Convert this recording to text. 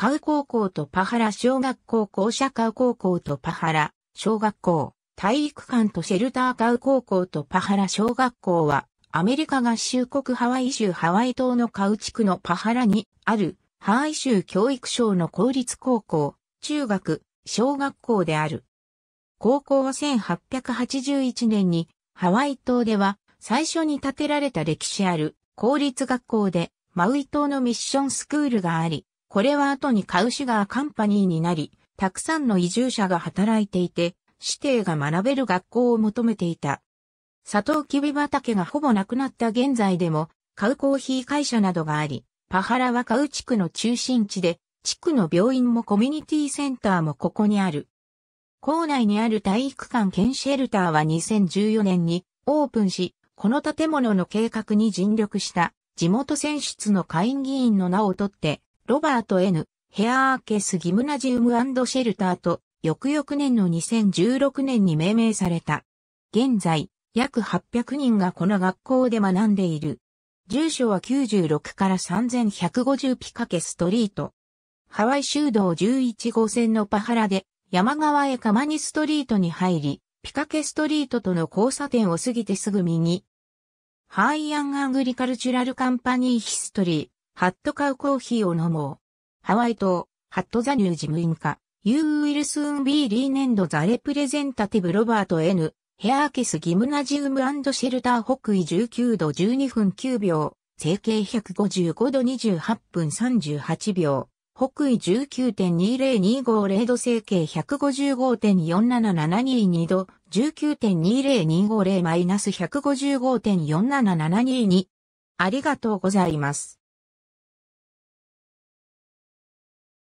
カウ高校とパハラ小学校校舎カウ高校とパハラ小学校、体育館とシェルターカウ高校とパハラ小学校は、アメリカ合衆国ハワイ州ハワイ島のカウ地区のパハラにある、ハワイ州教育省の公立高校、中学、小学校である。高校は1881年に、ハワイ島では最初に建てられた歴史ある公立学校で、マウイ島のミッションスクールがあり、これは後にカウシガーカンパニーになり、たくさんの移住者が働いていて、指定が学べる学校を求めていた。サトウキビ畑がほぼなくなった現在でも、カウコーヒー会社などがあり、パハラはカウ地区の中心地で、地区の病院もコミュニティセンターもここにある。校内にある体育館兼シェルターは2014年にオープンし、この建物の計画に尽力した地元選出の会議員の名を取ってロバート N. ヘアーケス・ギムナジウムシェルターと、翌々年の2016年に命名された。現在、約800人がこの学校で学んでいる。住所は96から3150ピカケストリート。ハワイ州道11号線のパハラで、山側へカマニストリートに入り、ピカケストリートとの交差点を過ぎてすぐ右。ハイアン・アングリカルチュラル・カンパニー・ヒストリー。ハットカウコーヒーを飲もう。ハワイ島、ハットザニュー事務員カ、ユー・ウィルスーン・ビー・リーネンド・ザ・レプレゼンタティブ・ロバート・ N、ヘアーケス・ギムナジウム・シェルター北緯19度12分9秒、整形155度28分38秒、北緯19.20250度整形155.47722度、19.20250-155.47722。ありがとうございます。